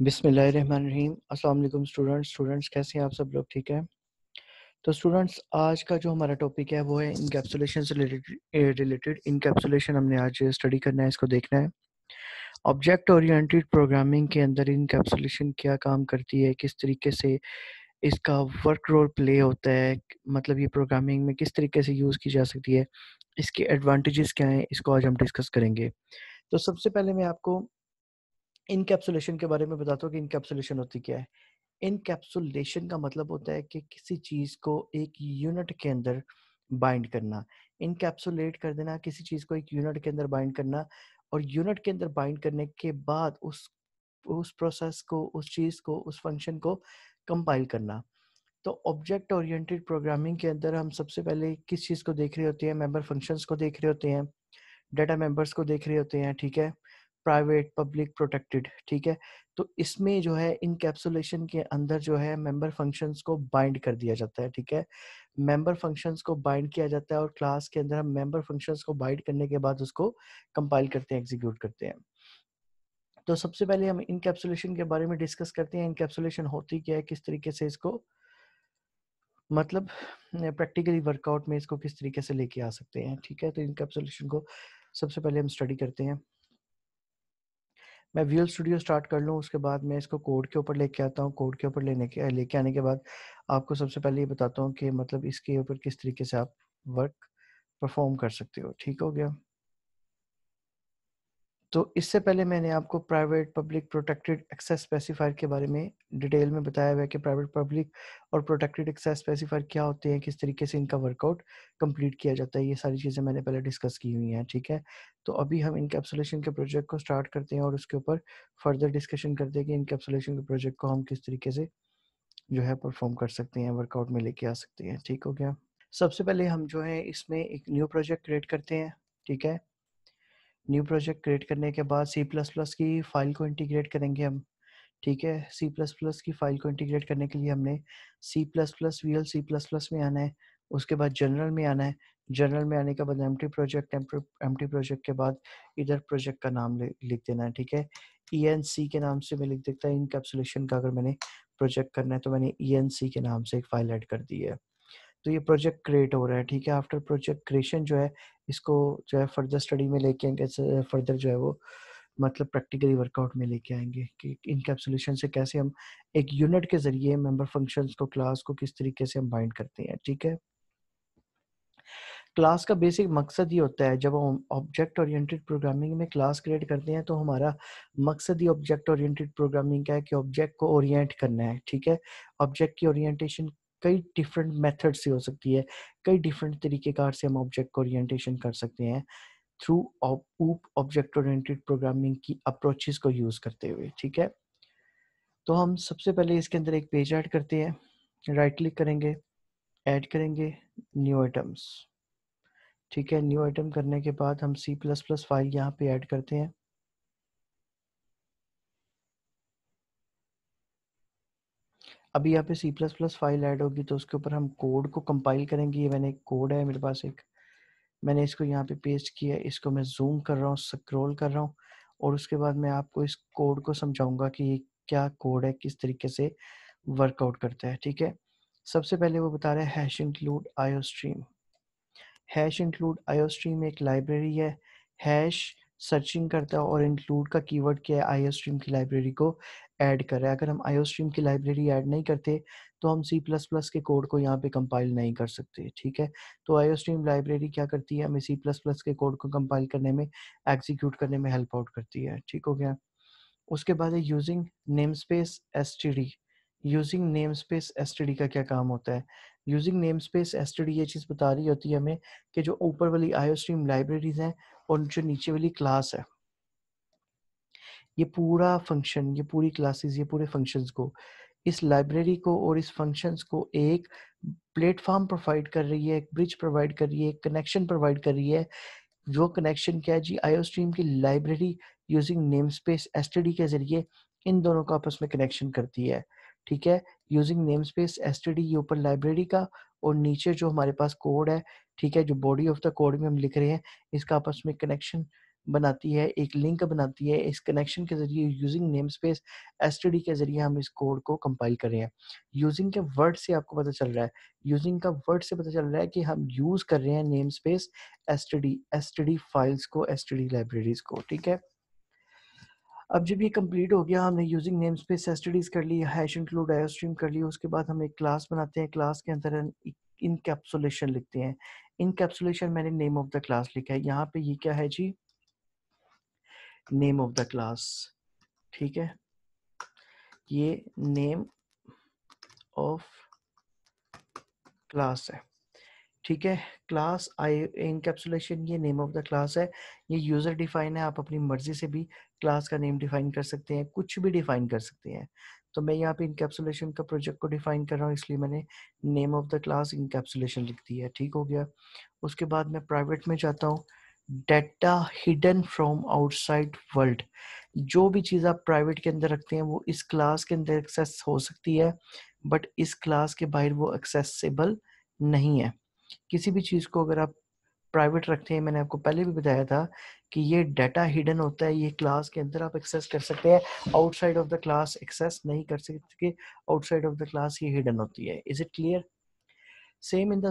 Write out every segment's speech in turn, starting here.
बिसमीम अस्सलाम students students कैसे हैं आप सब लोग ठीक हैं तो स्टूडेंट्स आज का जो हमारा टॉपिक है वो है इनकेप्सुलेशन से रिलेटेड इनकेप्सुलेशन हमने आज स्टडी करना है इसको देखना है ऑब्जेक्ट ओरिएंटेड प्रोग्रामिंग के अंदर इनकेप्सुलेशन क्या काम करती है किस तरीके से इसका वर्क रोल प्ले होता है मतलब ये प्रोग्रामिंग में किस तरीके से यूज़ की जा सकती है इसके एडवांटेजेस क्या हैं इसको आज हम डिस्कस करेंगे तो सबसे पहले मैं आपको इनकेप्सुलेशन के बारे में बताता हूँ कि इनकेप्सुलेशन होती क्या है इनकेप्सुलेशन का मतलब होता है कि किसी चीज़ को एक यूनिट के अंदर बाइंड करना इनकेप्सुलेट कर देना किसी चीज़ को एक यूनिट के अंदर बाइंड करना और यूनिट के अंदर बाइंड करने के बाद उस उस प्रोसेस को उस चीज़ को उस फंक्शन को कंपाइल करना तो ऑब्जेक्ट ओरिएंटेड प्रोग्रामिंग के अंदर हम सबसे पहले किस चीज़ को देख रहे होते हैं मेंबर फंक्शंस को देख रहे होते हैं डाटा मेंबर्स को देख रहे होते हैं ठीक है प्राइवेट पब्लिक प्रोटेक्टेड ठीक है तो इसमें जो है इनकेप्सुलेशन के अंदर जो है मेंबर फंक्शंस को बाइंड कर दिया जाता है ठीक है मेंबर फंक्शंस को बाइंड किया जाता है और क्लास के अंदर हम मेंबर फंक्शंस को बाइंड करने के बाद उसको कंपाइल करते हैं एग्जीक्यूट करते हैं तो सबसे पहले हम इनकेप्सुलेशन के बारे में डिस्कस करते हैं इनकेप्सुलेशन होती क्या है किस तरीके से इसको मतलब प्रैक्टिकली वर्कआउट में इसको किस तरीके से लेके आ सकते हैं ठीक है तो इनकेप्सुलेशन को सबसे पहले हम स्टडी करते हैं मैं व्यूअल स्टूडियो स्टार्ट कर लूँ उसके बाद मैं इसको कोड के ऊपर लेके आता हूँ कोड के ऊपर लेने के लेके आने के बाद आपको सबसे पहले ये बताता हूँ कि मतलब इसके ऊपर किस तरीके से आप वर्क परफॉर्म कर सकते हो ठीक हो गया तो इससे पहले मैंने आपको private public protected access specifier के बारे में डिटेल में बताया हुआ है कि प्राइवेट पब्लिक और प्रोटेक्टेड एक्सेस स्पेसिफायर क्या होते हैं किस तरीके से इनका वर्कआउट कंप्लीट किया जाता है ये सारी चीज़ें मैंने पहले डिस्कस की हुई हैं ठीक है तो अभी हम इनकेप्सुलेशन के प्रोजेक्ट को स्टार्ट करते हैं और उसके ऊपर फर्दर डिस्कशन करते हैं कि इनकेप्सुलेशन के प्रोजेक्ट को हम किस तरीके से जो है परफॉर्म कर सकते हैं वर्कआउट में लेके आ सकते हैं ठीक हो गया सबसे पहले हम जो है इसमें एक न्यू प्रोजेक्ट क्रिएट करते हैं ठीक है न्यू प्रोजेक्ट क्रिएट करने के बाद सी प्लस प्लस की फ़ाइल को इंटीग्रेट करेंगे हम ठीक है सी प्लस प्लस की फ़ाइल को इंटीग्रेट करने के लिए हमने C plus plus V L C plus plus में आना है उसके बाद जनरल में आना है जनरल में आने के बाद empty project empty project के बाद इधर प्रोजेक्ट का नाम लिख देना है ठीक है ई एन सी के नाम से मैं लिख देता है इनकेप्सुलेशन का अगर मैंने प्रोजेक्ट करना है तो मैंने ई एन सी के नाम से एक फ़ाइल ऐड कर दी है तो ये प्रोजेक्ट क्रिएट हो रहा है ठीक है आफ्टर प्रोजेक्ट क्रिएशन जो है इसको जो है फर्दर स्टडी में लेके आएंगे फर्दर जो है वो मतलब प्रैक्टिकली वर्कआउट में लेके आएंगे कि इनका सोल्यूशन से कैसे हम एक यूनिट के जरिए मेंबर फंक्शंस को क्लास को किस तरीके से हम बाइंड करते हैं ठीक है क्लास का बेसिक मकसद ये होता है जब हम ऑब्जेक्ट ओरिएंटेड प्रोग्रामिंग में क्लास क्रिएट करते हैं तो हमारा मकसद ही ऑब्जेक्ट ओरिएंटेड प्रोग्रामिंग का है कि ऑब्जेक्ट को ओरिएंट करना है ठीक है ऑब्जेक्ट की ओरिएंटेशन कई डिफरेंट मेथड से हो सकती है कई डिफरेंट तरीक़ेकार से हम ऑब्जेक्ट ओरिएंटेशन कर सकते हैं through OOP object oriented programming की अप्रोचेस को यूज़ करते हुए ठीक है तो हम सबसे पहले इसके अंदर एक पेज ऐड करते हैं राइट right क्लिक करेंगे ऐड करेंगे न्यू आइटम्स ठीक है न्यू आइटम करने के बाद हम सी प्लस प्लस फाइल यहाँ पे ऐड करते हैं अभी यहाँ पे C plus plus file add होगी तो उसके ऊपर हम कोड को कंपाइल करेंगे ये मैंने एक कोड है मेरे पास एक मैंने इसको यहाँ पे पेस्ट किया इसको मैं जूम कर रहा हूँ स्क्रॉल कर रहा हूँ और उसके बाद मैं आपको इस कोड को समझाऊंगा कि ये क्या कोड है किस तरीके से वर्कआउट करता है ठीक है सबसे पहले वो बता रहे hash hash include iostream hash include iostream एक लाइब्रेरी है हैश सर्चिंग करता है और इंक्लूड का कीवर्ड क्या है आईओ स्ट्रीम की लाइब्रेरी को ऐड कर रहा है अगर हम आईओ स्ट्रीम की लाइब्रेरी ऐड नहीं करते तो हम सी प्लस प्लस के कोड को यहाँ पे कंपाइल नहीं कर सकते ठीक है तो आई स्ट्रीम लाइब्रेरी क्या करती है हमें सी प्लस प्लस के कोड को कंपाइल करने में एग्जीक्यूट करने में हेल्प आउट करती है ठीक हो गया उसके बाद है using namespace S T D using namespace S T D का क्या काम होता है using namespace S T D ये चीज़ बता रही होती है हमें कि जो ऊपर वाली आईओ स्ट्रीम लाइब्रेरीज हैं और जो नीचे वाली क्लास है ये पूरा फंक्शन ये पूरी क्लासेस ये पूरे फंक्शंस को इस लाइब्रेरी को और इस फंक्शंस को एक प्लेटफॉर्म प्रोवाइड कर रही है एक ब्रिज प्रोवाइड कर रही है एक कनेक्शन प्रोवाइड कर रही है जो कनेक्शन क्या है जी आईओ स्ट्रीम की library using namespace STD के जरिए इन दोनों को आपस में कनेक्शन करती है ठीक है यूजिंग नेम स्पेस एस ये ऊपर लाइब्रेरी का और नीचे जो हमारे पास कोड है ठीक है जो बॉडी ऑफ द कोड में हम लिख रहे हैं इसका आपस में कनेक्शन बनाती है एक लिंक बनाती है इस कनेक्शन के जरिए यूजिंग नेम स्पेस एस के जरिए हम इस कोड को कंपाइल कर रहे हैं यूजिंग के वर्ड से आपको पता चल रहा है यूजिंग का वर्ड से पता चल रहा है कि हम यूज़ कर रहे हैं namespace S T files को एस लाइब्रेरीज को ठीक है अब जब ये कंप्लीट हो गया हमने यूजिंग नेम्स स्पेस स्टडीज कर ली हैश इंक्लूड स्ट्रीम कर ली उसके बाद हम एक क्लास बनाते हैं क्लास के अंदर इनकेप्सुलेशन लिखते हैं इनकेप्सुलेशन मैंने नेम ऑफ द क्लास लिखा है यहाँ पे ये क्या है जी नेम ऑफ द क्लास ठीक है ये नेम ऑफ क्लास है ठीक है क्लास आई इनकेप्सुलेशन ये नेम ऑफ द क्लास है ये यूज़र डिफाइन है आप अपनी मर्जी से भी क्लास का नेम डिफाइन कर सकते हैं कुछ भी डिफाइन कर सकते हैं तो मैं यहाँ पे इनकेप्सुलेशन का प्रोजेक्ट को डिफाइन कर रहा हूँ इसलिए मैंने name of the class encapsulation लिख दी है ठीक हो गया उसके बाद मैं प्राइवेट में जाता हूँ data hidden from outside world जो भी चीज़ आप प्राइवेट के अंदर रखते हैं वो इस क्लास के अंदर एक्सेस हो सकती है बट इस क्लास के बाहर वो एक्सेसिबल नहीं है किसी भी चीज़ को अगर आप प्राइवेट रखते हैं मैंने आपको पहले भी बताया था कि ये डाटा हिडन होता है ये क्लास के अंदर आप एक्सेस कर सकते हैं outside of the class access नहीं कर सकते आउटसाइड ऑफ द क्लास ये हिडन होती है is it clear same in the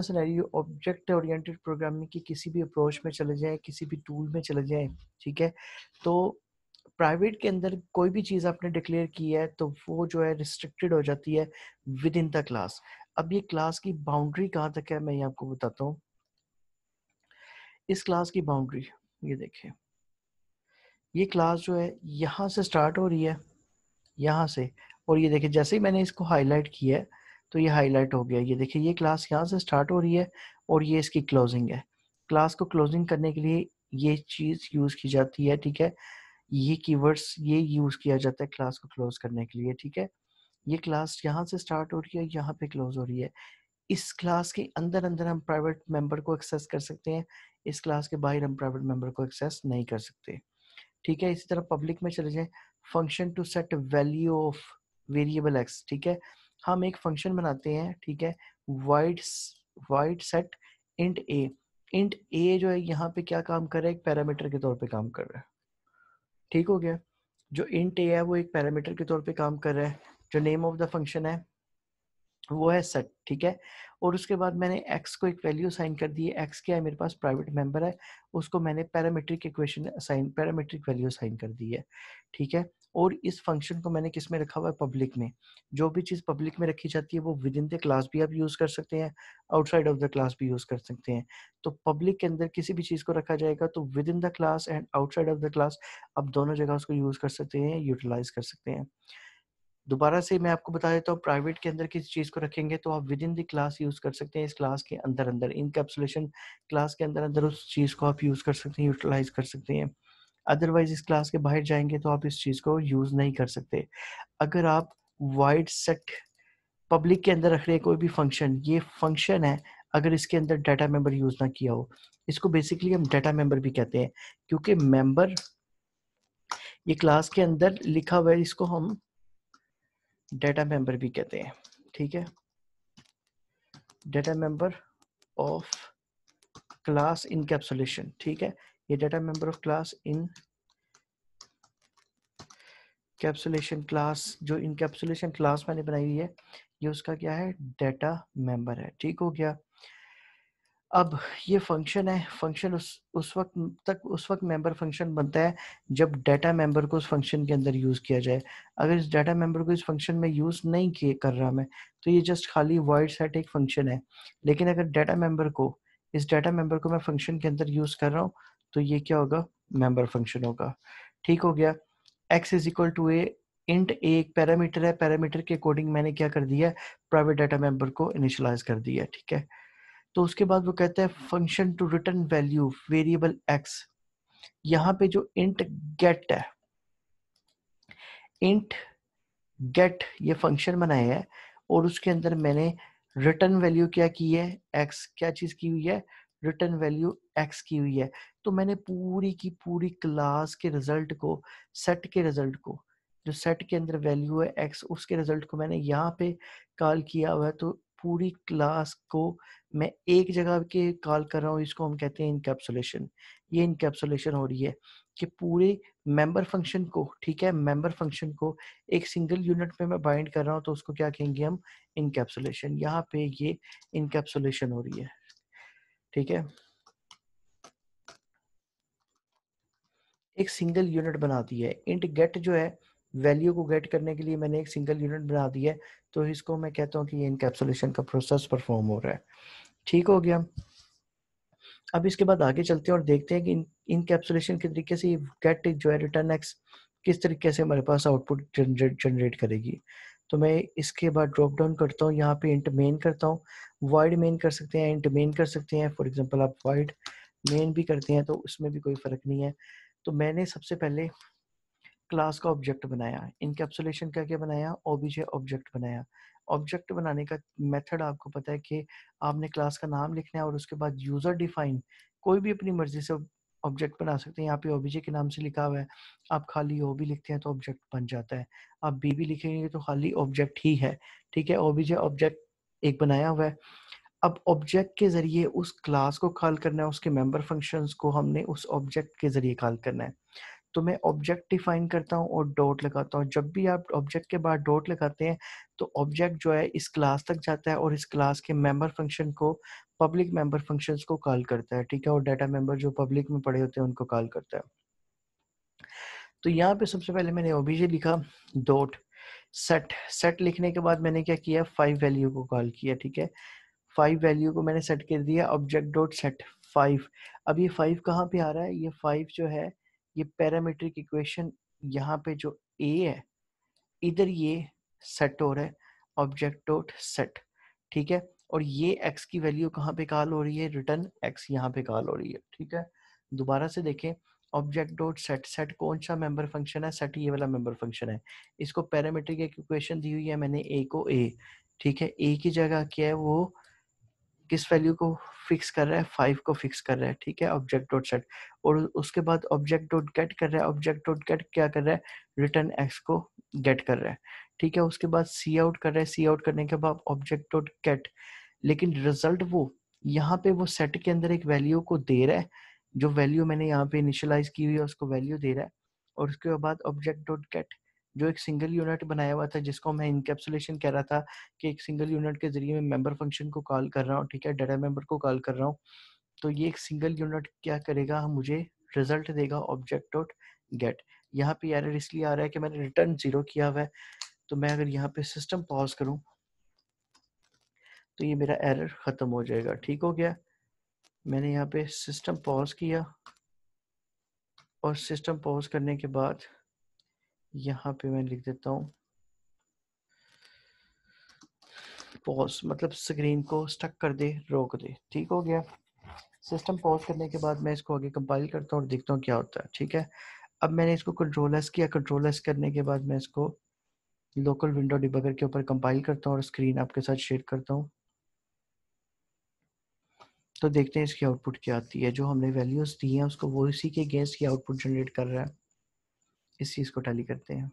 object oriented programming की किसी भी अप्रोच में चले जाए किसी भी टूल में चले जाए ठीक है तो प्राइवेट के अंदर कोई भी चीज़ आपने डिक्लेयर की है तो वो जो है रिस्ट्रिक्टेड हो जाती है विद इन द क्लास अब ये क्लास की बाउंड्री कहाँ तक है मैं ये आपको बताता हूँ इस क्लास की बाउंड्री ये देखिए ये क्लास जो है यहाँ से स्टार्ट हो रही है यहाँ से और ये देखिए जैसे ही मैंने इसको हाईलाइट किया है तो ये हाईलाइट हो गया ये देखिए ये क्लास यहाँ से स्टार्ट हो रही है और ये इसकी क्लोजिंग है क्लास को क्लोजिंग करने के लिए ये चीज़ यूज़ की जाती है ठीक है ये कीवर्ड्स ये यूज़ किया जाता है क्लास को क्लोज करने के लिए ठीक है ये क्लास यहाँ से स्टार्ट हो रही है यहाँ पे क्लोज हो रही है इस क्लास के अंदर अंदर हम प्राइवेट मेंबर को एक्सेस कर सकते हैं इस क्लास के बाहर हम प्राइवेट मेंबर को एक्सेस नहीं कर सकते ठीक है इसी तरह पब्लिक में चले जाएं function to set value of variable X ठीक है हम एक फंक्शन बनाते हैं ठीक है void void set int A int A जो है यहाँ पे क्या काम कर रहा है एक पैरामीटर के तौर पे काम कर रहा है ठीक हो गया जो इंट ए है वो एक पैरामीटर के तौर पे काम कर रहा है जो नेम ऑफ द फंक्शन है वो है सेट ठीक है और उसके बाद मैंने एक्स को एक वैल्यू साइन कर दी है एक्स क्या है मेरे पास प्राइवेट मेंबर है उसको मैंने parametric equation sign parametric value sign कर दी है ठीक है और इस फंक्शन को मैंने किस में रखा हुआ है पब्लिक में जो भी चीज़ पब्लिक में रखी जाती है वो विद इन द क्लास भी आप यूज़ कर सकते हैं आउटसाइड ऑफ द क्लास भी यूज़ कर सकते हैं तो पब्लिक के अंदर किसी भी चीज़ को रखा जाएगा तो within the class and outside of the class आप दोनों जगह उसको यूज़ कर सकते हैं यूटिलाइज कर सकते हैं दोबारा से मैं आपको बता देता हूँ प्राइवेट के अंदर किस चीज़ को रखेंगे तो आप विद इन द्लास यूज़ कर सकते हैं इस क्लास के अंदर अंदर इनकेप्सुलेशन क्लास के अंदर अंदर उस चीज़ को आप यूज़ कर सकते हैं यूटिलाइज कर सकते हैं अदरवाइज इस क्लास के बाहर जाएंगे तो आप इस चीज़ को यूज़ नहीं कर सकते अगर आप वाइड सेट पब्लिक के अंदर रख रहे हैं कोई भी फंक्शन ये फंक्शन है अगर इसके अंदर डाटा मेंबर यूज़ ना किया हो इसको बेसिकली हम डाटा मेंबर भी कहते हैं क्योंकि मेंबर ये क्लास के अंदर लिखा हुआ है इसको हम डेटा मेंबर भी कहते हैं ठीक है data member of class encapsulation ठीक है ये data member of class encapsulation class जो इन कैप्सुलेशन क्लास मैंने बनाई हुई है ये उसका क्या है डेटा मेंबर है ठीक हो गया अब ये फंक्शन है फंक्शन उस उस वक्त तक उस वक्त मेंबर फंक्शन बनता है जब डाटा मेंबर को उस फंक्शन के अंदर यूज़ किया जाए अगर इस डाटा मेंबर को इस फंक्शन में यूज़ नहीं किए कर रहा मैं तो ये जस्ट खाली वाइड सेट एक फंक्शन है लेकिन अगर डाटा मेंबर को इस डाटा मेंबर को मैं फंक्शन के अंदर यूज़ कर रहा हूँ तो ये क्या होगा मेंबर फंक्शन होगा ठीक हो गया X is equal to A int एक पैरामीटर है पैरामीटर के अकॉर्डिंग मैंने क्या कर दिया प्राइवेट डाटा मेंबर को इनिशलाइज कर दिया ठीक है तो उसके बाद वो कहता है function to return value variable X यहां पे जो इंट गेट है इंट गेट ये फंक्शन बनाया है और उसके अंदर मैंने रिटर्न वैल्यू क्या की है एक्स क्या चीज़ की हुई है रिटर्न वैल्यू एक्स की हुई है तो मैंने पूरी की पूरी क्लास के रिजल्ट को सेट के रिजल्ट को जो सेट के अंदर वैल्यू है एक्स उसके रिजल्ट को मैंने यहाँ पे कॉल किया हुआ है तो पूरी क्लास को मैं एक जगह के कॉल कर रहा हूँ इसको हम कहते हैं इनकेप्सुलेशन ये इनकेप्सुलेशन हो रही है कि पूरे मेंबर फंक्शन को ठीक है मेंबर फंक्शन को एक सिंगल यूनिट पे मैं बाइंड कर रहा हूँ तो उसको क्या कहेंगे हम इनकेप्सुलेशन यहाँ पे ये इनकेप्सुलेशन हो रही है ठीक है एक सिंगल यूनिट बना दी है इंट गेट जो है वैल्यू को गेट करने के लिए मैंने एक सिंगल यूनिट बना दी है तो इसको मैं कहता हूँ कि ये इनकेप्सुलेशन का प्रोसेस परफॉर्म हो रहा है ठीक हो गया अब इसके बाद आगे चलते हैं और देखते हैं कि इनकेप्सुलेशन के तरीके से ये गेट जो है रिटर्न एक्स किस तरीके से हमारे पास आउटपुट जनरेट जनरेट करेगी तो मैं इसके बाद ड्रॉप डाउन करता हूँ यहाँ पे इंट मेन करता हूँ वाइड मेन कर सकते हैं इंट मेन कर सकते हैं फॉर एग्जांपल आप वाइड मेन भी करते हैं तो उसमें भी कोई फ़र्क नहीं है तो मैंने सबसे पहले क्लास का ऑब्जेक्ट बनाया इनकेप्सुलेशन क्या क्या बनाया ओबीजे ऑब्जेक्ट बनाया ऑब्जेक्ट बनाने का मेथड आपको पता है कि आपने क्लास का नाम लिखना है और उसके बाद यूज़र डिफाइन कोई भी अपनी मर्जी से ऑब्जेक्ट बना सकते हैं यहाँ पे ओबीजे के नाम से लिखा हुआ है आप खाली ओ भी लिखते हैं तो ऑब्जेक्ट बन जाता है आप बी भी लिखेंगे तो खाली ऑब्जेक्ट ही है ठीक है ओबीजे ऑब्जेक्ट एक बनाया हुआ है अब ऑब्जेक्ट के ज़रिए उस क्लास को कॉल करना है उसके मेंबर फंक्शंस को हमने उस ऑब्जेक्ट के ज़रिए कॉल करना है तो मैं ऑब्जेक्ट डिफाइन करता हूँ और डॉट लगाता हूँ जब भी आप ऑब्जेक्ट के बाद डॉट लगाते हैं तो ऑब्जेक्ट जो है इस क्लास तक जाता है और इस क्लास के मेंबर फंक्शन को पब्लिक मेंबर फंक्शन को कॉल करता है ठीक है और डाटा मेंबर जो पब्लिक में पड़े होते हैं उनको कॉल करता है तो यहाँ पे सबसे पहले मैंने ओबीजे लिखा डॉट सेट सेट लिखने के बाद मैंने क्या किया फाइव वैल्यू को कॉल किया ठीक है फाइव वैल्यू को मैंने सेट कर दिया ऑब्जेक्ट डॉट सेट फाइव अब ये फाइव कहाँ पे आ रहा है ये फाइव जो है ये पैरामीट्रिक इक्वेशन यहाँ पे जो ए है इधर ये सेट हो रहा है ऑब्जेक्टोट सेट ठीक है और ये एक्स की वैल्यू कहाँ पे कॉल हो रही है रिटर्न एक्स यहाँ पे कॉल हो रही है ठीक है दोबारा से देखें ऑब्जेक्ट डॉट सेट सेट कौन सा मेंबर फंक्शन है सेट ये वाला मेंबर फंक्शन है इसको पैरामीट्रिक एक इक्वेशन दी हुई है मैंने ए को ए ठीक है ए की जगह क्या है वो किस वैल्यू को फिक्स कर रहा है फाइव को फिक्स कर रहा है ठीक है ऑब्जेक्ट डॉट सेट और उसके बाद ऑब्जेक्ट डॉट गेट कर रहा है ऑब्जेक्ट डॉट गेट क्या कर रहा है रिटर्न एक्स को गेट कर रहा है ठीक है उसके बाद सी आउट कर रहा है सी आउट करने के बाद ऑब्जेक्ट डॉट गेट लेकिन रिजल्ट वो यहाँ पे वो सेट के अंदर एक वैल्यू को दे रहा है जो वैल्यू मैंने यहाँ पे इनिशियलाइज की हुई है उसको वैल्यू दे रहा है और उसके बाद ऑब्जेक्ट डॉट गेट जो एक सिंगल यूनिट बनाया हुआ था जिसको मैं इनकेप्सुलेशन कह रहा था कि एक सिंगल यूनिट के जरिए मैं मेंबर फंक्शन को कॉल कर रहा हूँ ठीक है डेटा मेंबर को कॉल कर रहा हूँ तो ये एक सिंगल यूनिट क्या करेगा मुझे रिजल्ट देगा ऑब्जेक्ट डॉट गेट यहाँ पे एरर इसलिए आ रहा है कि मैंने रिटर्न जीरो किया हुआ है तो मैं अगर यहाँ पे सिस्टम पॉज करूँ तो ये मेरा एरर ख़त्म हो जाएगा ठीक हो गया मैंने यहाँ पे सिस्टम पॉज किया और सिस्टम पॉज करने के बाद यहाँ पे मैं लिख देता हूँ पॉज मतलब स्क्रीन को स्टक कर दे रोक दे ठीक हो गया सिस्टम पॉज करने के बाद मैं इसको आगे कंपाइल करता हूँ और देखता हूँ क्या होता है ठीक है अब मैंने इसको कंट्रोल एस किया कंट्रोल एस करने के बाद मैं इसको लोकल विंडो डिबगर के ऊपर कंपाइल करता हूँ और स्क्रीन आपके साथ शेयर करता हूँ तो देखते हैं इसकी आउटपुट क्या आती है जो हमने वैल्यूज़ दी हैं उसको वो इसी के गैस की आउटपुट जनरेट कर रहा है इस चीज़ को टैली करते हैं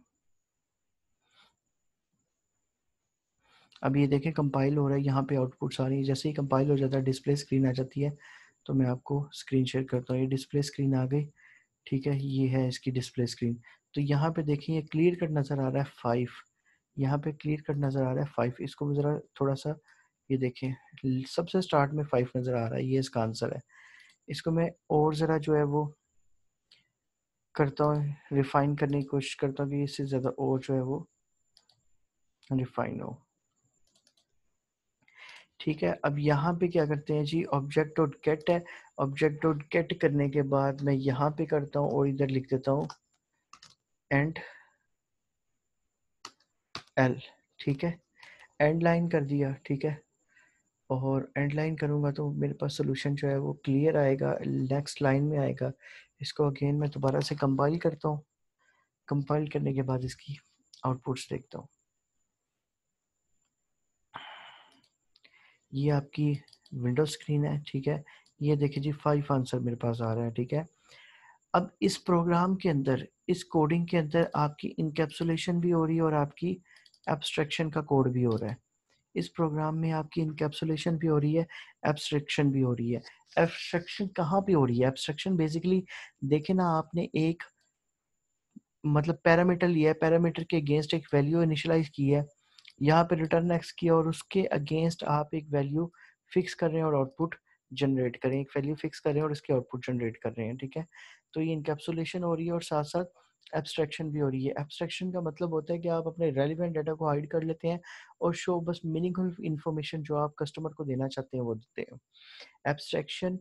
अब ये देखें कंपाइल हो रहा है यहाँ पे आउटपुट्स आ रही है जैसे ही कंपाइल हो जाता है डिस्प्ले स्क्रीन आ जाती है तो मैं आपको स्क्रीन शेयर करता हूँ ये डिस्प्ले स्क्रीन आ गई ठीक है ये है इसकी डिस्प्ले स्क्रीन तो यहाँ पे देखें ये क्लियर कट नज़र आ रहा है फाइव यहाँ पे क्लियर कट नज़र आ रहा है फाइव इसको ज़रा थोड़ा सा ये देखें सबसे स्टार्ट में फाइव नज़र आ रहा है ये इसका आंसर है इसको मैं और ज़रा जो है वो करता हूँ रिफाइन करने की कोशिश करता हूँ कि इससे ज़्यादा और जो है वो रिफाइन हो ठीक है अब यहाँ पे क्या करते हैं जी ऑब्जेक्ट डॉट गेट है ऑब्जेक्ट डॉट गेट करने के बाद मैं यहाँ पे करता हूँ और इधर लिख देता हूँ एंड एल ठीक है एंड लाइन कर दिया ठीक है और एंड लाइन करूँगा तो मेरे पास सोल्यूशन जो है वो क्लियर आएगा नेक्स्ट लाइन में आएगा इसको अगेन मैं दोबारा से कंपाइल करता हूँ कंपाइल करने के बाद इसकी आउटपुट्स देखता हूँ ये आपकी विंडो स्क्रीन है ठीक है ये देखिए जी फाइव आंसर मेरे पास आ रहा है ठीक है अब इस प्रोग्राम के अंदर इस कोडिंग के अंदर आपकी इनकेप्सुलेशन भी हो रही है और आपकी एब्स्ट्रैक्शन का कोड भी हो रहा है इस प्रोग्राम में आपकी इनकेप्सुलेशन भी हो रही है एब्स्ट्रैक्शन भी हो रही है एब्स्ट्रैक्शन कहाँ पे हो रही है एब्स्ट्रैक्शन बेसिकली देखे ना आपने एक मतलब पैरामीटर लिया है पैरामीटर के अगेंस्ट एक वैल्यू इनिशलाइज की है यहाँ पे रिटर्न एक्स किया और उसके अगेंस्ट आप एक वैल्यू फिक्स कर रहे हैं और आउटपुट जनरेट करें एक वैल्यू फिक्स कर रहे हैं और इसके आउटपुट जनरेट कर रहे हैं ठीक है तो ये इनकेप्सुलेशन हो रही है और साथ साथ एब्स्ट्रैक्शन भी हो रही है एब्स्ट्रैक्शन का मतलब होता है कि आप अपने रेलिवेंट डाटा को हाइड कर लेते हैं और शो बस मीनिंगफुल इन्फॉर्मेशन जो आप कस्टमर को देना चाहते हैं वो देते हैं एब्स्ट्रैक्शन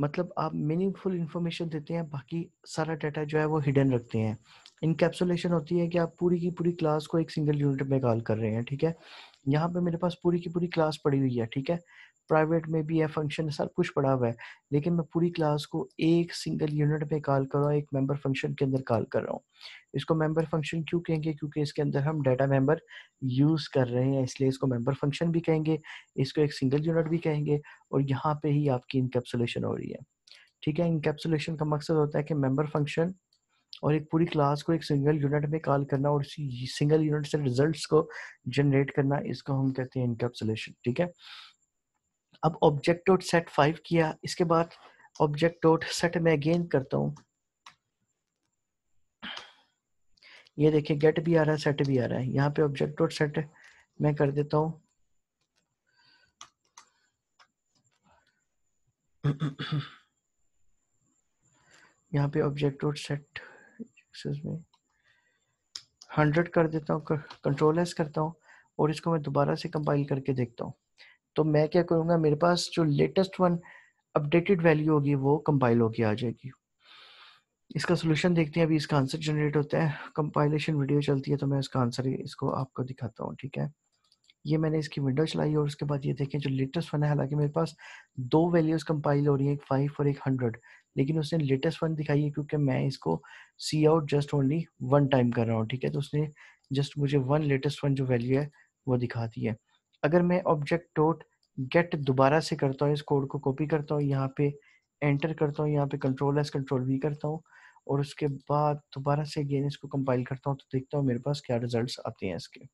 मतलब आप मीनिंगफुल इंफॉर्मेशन देते हैं बाकी सारा डाटा जो है वो हिडन रखते हैं इनकेप्सुलेशन होती है कि आप पूरी की पूरी क्लास को एक सिंगल यूनिट में कॉल कर रहे हैं ठीक है यहाँ पे मेरे पास पूरी की पूरी क्लास पड़ी हुई है ठीक है प्राइवेट में भी है फंक्शन सब कुछ पड़ा हुआ है लेकिन मैं पूरी क्लास को एक सिंगल यूनिट में कॉल कर रहा हूँ एक मेंबर फंक्शन के अंदर कॉल कर रहा हूँ इसको मेंबर फंक्शन क्यों कहेंगे क्योंकि इसके अंदर हम डाटा मेंबर यूज़ कर रहे हैं इसलिए इसको मेंबर फंक्शन भी कहेंगे इसको एक सिंगल यूनिट भी कहेंगे और यहाँ पे ही आपकी इनकेप्सुलेशन हो रही है ठीक है इनकेप्सुलेशन का मकसद होता है कि मेम्बर फंक्शन और एक पूरी क्लास को एक सिंगल यूनिट में कॉल करना और सिंगल यूनिट से रिजल्ट को जनरेट करना इसको हम कहते हैं इनकेप्सुलेशन ठीक है अब ऑब्जेक्ट डॉट सेट फाइव किया इसके बाद ऑब्जेक्ट डॉट सेट में अगेन करता हूँ ये देखिए गेट भी आ रहा है सेट भी आ रहा है यहाँ पे ऑब्जेक्ट डॉट सेट मैं कर देता हूँ यहाँ पे ऑब्जेक्ट डॉट सेट में हंड्रेड कर देता हूँ कंट्रोल एस करता हूँ और इसको मैं दोबारा से कंपाइल करके देखता हूँ तो मैं क्या करूँगा मेरे पास जो लेटेस्ट वन अपडेटेड वैल्यू होगी वो कंपाइल होके आ जाएगी इसका सोल्यूशन देखते हैं अभी इसका आंसर जनरेट होता है कंपाइलेशन वीडियो चलती है तो मैं इसका आंसर इसको आपको दिखाता हूँ ठीक है ये मैंने इसकी विंडो चलाई और उसके बाद ये देखें जो लेटेस्ट वन है हालांकि मेरे पास दो वैल्यूज कंपाइल हो रही है एक फाइव और एक हंड्रेड लेकिन उसने लेटेस्ट वन दिखाई है क्योंकि मैं इसको C out just only one time कर रहा हूँ ठीक है तो उसने जस्ट मुझे वन लेटेस्ट वन जो वैल्यू है वो दिखा दी है अगर मैं ऑब्जेक्ट डॉट गेट दोबारा से करता हूँ इस कोड को कॉपी करता हूँ यहाँ पे एंटर करता हूँ यहाँ पे कंट्रोल एस कंट्रोल वी करता हूँ और उसके बाद दोबारा से अगेन इसको कंपाइल करता हूँ तो देखता हूँ मेरे पास क्या रिजल्ट्स आते हैं इसके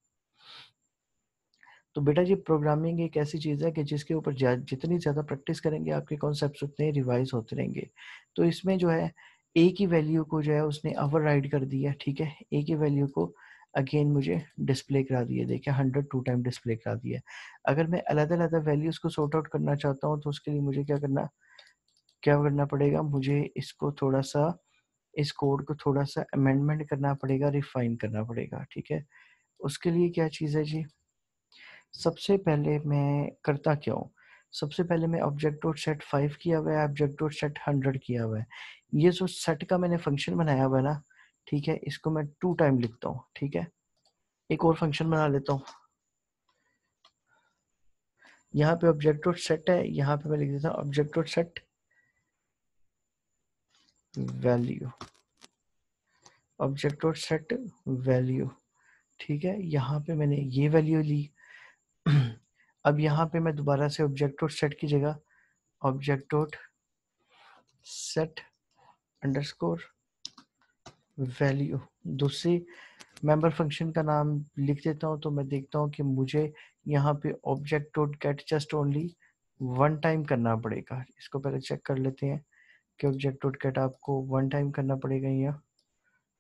तो बेटा ये प्रोग्रामिंग एक ऐसी चीज़ है कि जिसके ऊपर जितनी ज़्यादा प्रैक्टिस करेंगे आपके कॉन्सेप्ट उतने रिवाइज होते रहेंगे तो इसमें जो है ए की वैल्यू को जो है उसने ओवर राइड कर दिया ठीक है ए की वैल्यू को अगेन मुझे डिस्प्ले करा दिए देखिए हंड्रेड टू टाइम डिस्प्ले करा दिया अगर मैं अलग अलग वैल्यूज़ को सॉर्ट आउट करना चाहता हूँ तो उसके लिए मुझे क्या करना क्या करना पड़ेगा मुझे इसको थोड़ा सा इस कोड को थोड़ा सा अमेंडमेंट करना पड़ेगा रिफाइन करना पड़ेगा ठीक है उसके लिए क्या चीज़ है जी सबसे पहले मैं करता क्या हूँ सबसे पहले मैं ऑब्जेक्ट डॉट सेट फाइव किया हुआ है ऑब्जेक्ट डॉट सेट हंड्रेड किया हुआ है ये जो सेट का मैंने फंक्शन बनाया हुआ है ना ठीक है इसको मैं टू टाइम लिखता हूँ ठीक है एक और फंक्शन बना लेता हूँ यहाँ पे ऑब्जेक्ट और सेट है यहाँ पे मैं लिख देता हूँ ऑब्जेक्ट और सेट वैल्यू ऑब्जेक्ट और सेट वैल्यू ठीक है यहाँ पे मैंने ये वैल्यू ली अब यहाँ पे मैं दोबारा से ऑब्जेक्ट और सेट की जगह ऑब्जेक्ट और सेट अंडरस्कोर वैल्यू दूसरी मेंबर फंक्शन का नाम लिख देता हूँ तो मैं देखता हूँ कि मुझे यहाँ पे object dot get just only one time करना पड़ेगा इसको पहले चेक कर लेते हैं कि ऑब्जेक्ट डॉट गेट आपको वन टाइम करना पड़ेगा या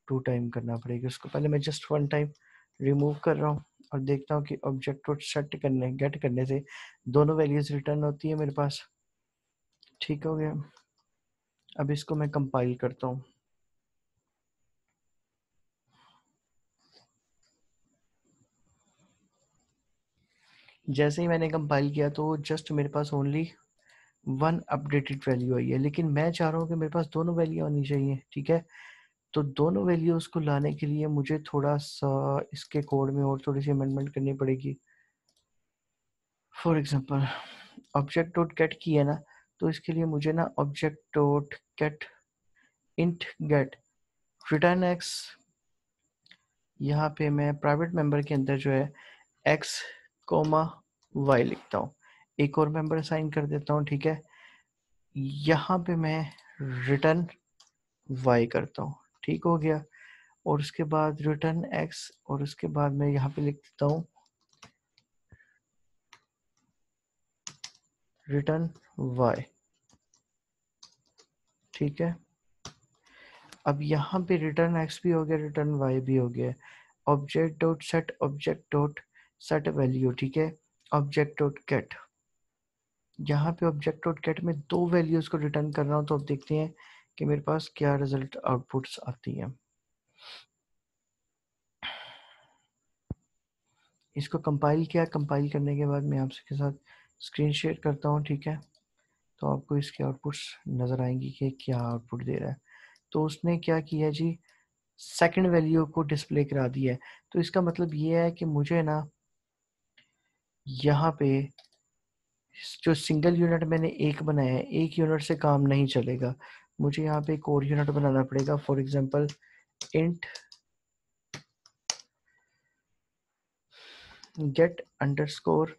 टू टाइम करना पड़ेगा उसको पहले मैं जस्ट वन टाइम रिमूव कर रहा हूँ और देखता हूँ कि ऑब्जेक्ट डॉट सेट करने गेट करने से दोनों वैल्यूज रिटर्न होती है मेरे पास ठीक हो गया अब इसको मैं कंपाइल करता हूँ जैसे ही मैंने कंपाइल किया तो जस्ट मेरे पास ओनली वन अपडेटेड वैल्यू आई है लेकिन मैं चाह रहा हूँ कि मेरे पास दोनों वैल्यू आनी चाहिए ठीक है तो दोनों वैल्यूज़ को लाने के लिए मुझे थोड़ा सा इसके कोड में और थोड़ी सी अमेंडमेंट करनी पड़ेगी for example object dot get की है ना तो इसके लिए मुझे ना object dot get int get return X यहाँ पे मैं प्राइवेट मेंबर के अंदर जो है एक्स कोमा वाई लिखता हूँ एक और मेंबर साइन कर देता हूँ ठीक है यहाँ पे मैं रिटर्न वाई करता हूँ ठीक हो गया और उसके बाद रिटर्न एक्स और उसके बाद मैं यहाँ पे लिख देता हूँ रिटर्न वाई ठीक है अब यहाँ पे रिटर्न एक्स भी हो गया रिटर्न वाई भी हो गया object dot set object dot set value ठीक है ऑब्जेक्ट डॉट गेट यहाँ पे ऑब्जेक्ट डॉट गेट में दो वैल्यूज को रिटर्न कर रहा हूँ तो आप देखते हैं कि मेरे पास क्या रिजल्ट आउटपुट्स आती है इसको कंपाइल किया कंपाइल करने के बाद मैं आपके साथ स्क्रीन शेयर करता हूँ ठीक है तो आपको इसके आउटपुट्स नज़र आएंगी कि क्या आउटपुट दे रहा है तो उसने क्या किया जी सेकंड वैल्यू को डिस्प्ले करा दिया है तो इसका मतलब ये है कि मुझे ना यहाँ पे जो सिंगल यूनिट मैंने एक बनाया है एक यूनिट से काम नहीं चलेगा मुझे यहाँ पे एक और यूनिट बनाना पड़ेगा for example int get underscore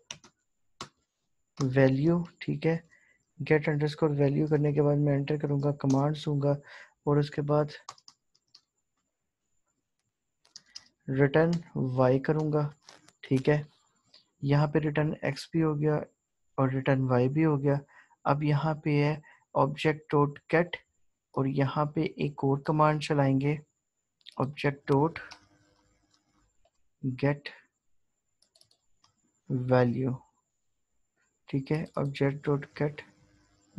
value ठीक है गेट अंडरस्कोर वैल्यू करने के बाद मैं एंटर करूंगा कमांड दूंगा और उसके बाद रिटर्न वाई करूंगा ठीक है यहाँ पे रिटर्न एक्स भी हो गया और रिटर्न वाई भी हो गया अब यहाँ पे है ऑब्जेक्ट डोट गेट और यहाँ पे एक और कमांड चलाएंगे ऑब्जेक्ट डोट गेट वैल्यू ठीक है object dot get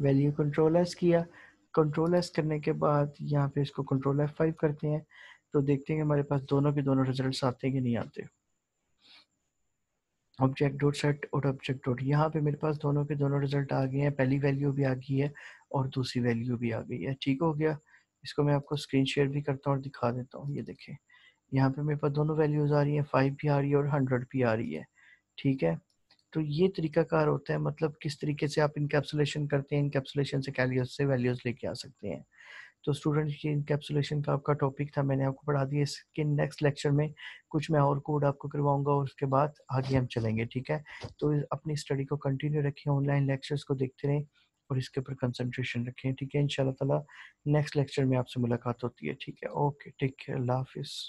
value control S किया कंट्रोल एस करने के बाद यहाँ पे इसको कंट्रोल एफ फाइव करते हैं तो देखते हैं हमारे पास दोनों के दोनों रिजल्ट्स आते हैं कि नहीं आते ऑब्जेक्ट डॉट सेट और ऑब्जेक्ट डॉट यहाँ पे मेरे पास दोनों के दोनों रिजल्ट आ गए हैं पहली वैल्यू भी आ गई है और दूसरी वैल्यू भी आ गई है ठीक हो गया इसको मैं आपको स्क्रीन शेयर भी करता हूँ और दिखा देता हूँ ये देखें यहाँ पे मेरे पास दोनों वैल्यूज़ आ रही हैं फाइव भी आ रही है और हंड्रेड भी आ रही है ठीक है तो ये तरीकाकार होता है मतलब किस तरीके से आप इनकेप्सुलेशन करते हैं इनकेप्सुलेशन से कैलियस से वैल्यूज लेके आ सकते हैं तो स्टूडेंट की इनकेप्सुलेशन का आपका टॉपिक था मैंने आपको पढ़ा दिया इसके नेक्स्ट लेक्चर में कुछ मैं और कोड आपको करवाऊंगा और उसके बाद आगे हम चलेंगे ठीक है तो अपनी स्टडी को कंटिन्यू रखें ऑनलाइन लेक्चर्स को देखते रहें और इसके ऊपर कंसनट्रेशन रखें ठीक है इन ताला नेक्स्ट लेक्चर में आपसे मुलाकात होती है ठीक है ओके टेक केयर अल्लाह हाफिज़